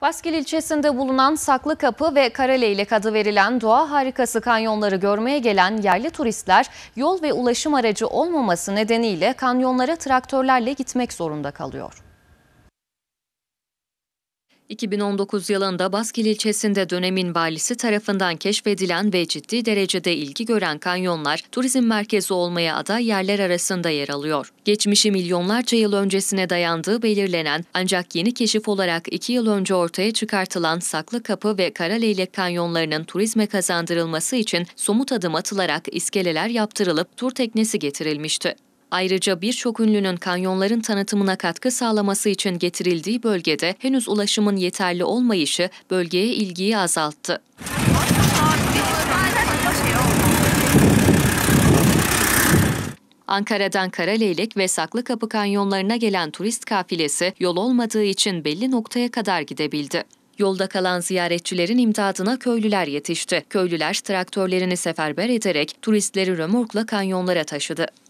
Baskil ilçesinde bulunan Saklı Kapı ve Karaleylek adı verilen doğa harikası kanyonları görmeye gelen yerli turistler yol ve ulaşım aracı olmaması nedeniyle kanyonlara traktörlerle gitmek zorunda kalıyor. 2019 yılında Baskil ilçesinde dönemin valisi tarafından keşfedilen ve ciddi derecede ilgi gören kanyonlar turizm merkezi olmaya aday yerler arasında yer alıyor. Geçmişi milyonlarca yıl öncesine dayandığı belirlenen ancak yeni keşif olarak iki yıl önce ortaya çıkartılan Saklı Kapı ve Kara Leylek kanyonlarının turizme kazandırılması için somut adım atılarak iskeleler yaptırılıp tur teknesi getirilmişti. Ayrıca birçok ünlünün kanyonların tanıtımına katkı sağlaması için getirildiği bölgede henüz ulaşımın yeterli olmayışı bölgeye ilgiyi azalttı. Ankara'dan Karaleylek ve Saklıkapı kanyonlarına gelen turist kafilesi yol olmadığı için belli noktaya kadar gidebildi. Yolda kalan ziyaretçilerin imdadına köylüler yetişti. Köylüler traktörlerini seferber ederek turistleri römorkla kanyonlara taşıdı.